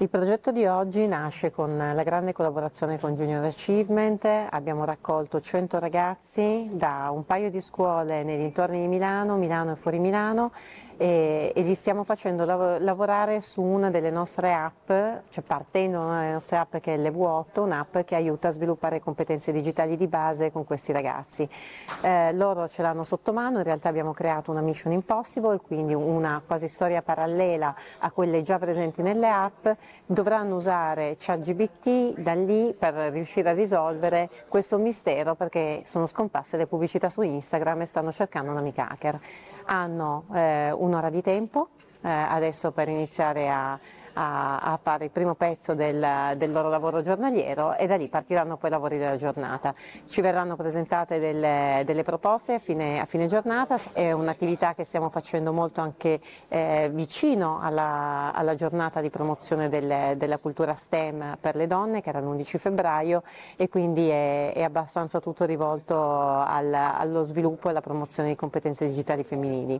Il progetto di oggi nasce con la grande collaborazione con Junior Achievement, abbiamo raccolto 100 ragazzi da un paio di scuole nei dintorni di Milano, Milano e fuori Milano e, e li stiamo facendo lav lavorare su una delle nostre app, cioè partendo da una delle nostre app che è l'EV8, un'app che aiuta a sviluppare competenze digitali di base con questi ragazzi. Eh, loro ce l'hanno sotto mano, in realtà abbiamo creato una Mission Impossible, quindi una quasi storia parallela a quelle già presenti nelle app dovranno usare ChatGBT da lì per riuscire a risolvere questo mistero perché sono scomparse le pubblicità su Instagram e stanno cercando un amico hacker. Hanno eh, un'ora di tempo eh, adesso per iniziare a, a, a, fare il primo pezzo del, del, loro lavoro giornaliero e da lì partiranno poi i lavori della giornata. Ci verranno presentate delle, delle proposte a fine, a fine, giornata, è un'attività che stiamo facendo molto anche eh, vicino alla, alla, giornata di promozione delle, della cultura STEM per le donne che era l'11 febbraio e quindi è, è abbastanza tutto rivolto al, allo sviluppo e alla promozione di competenze digitali femminili.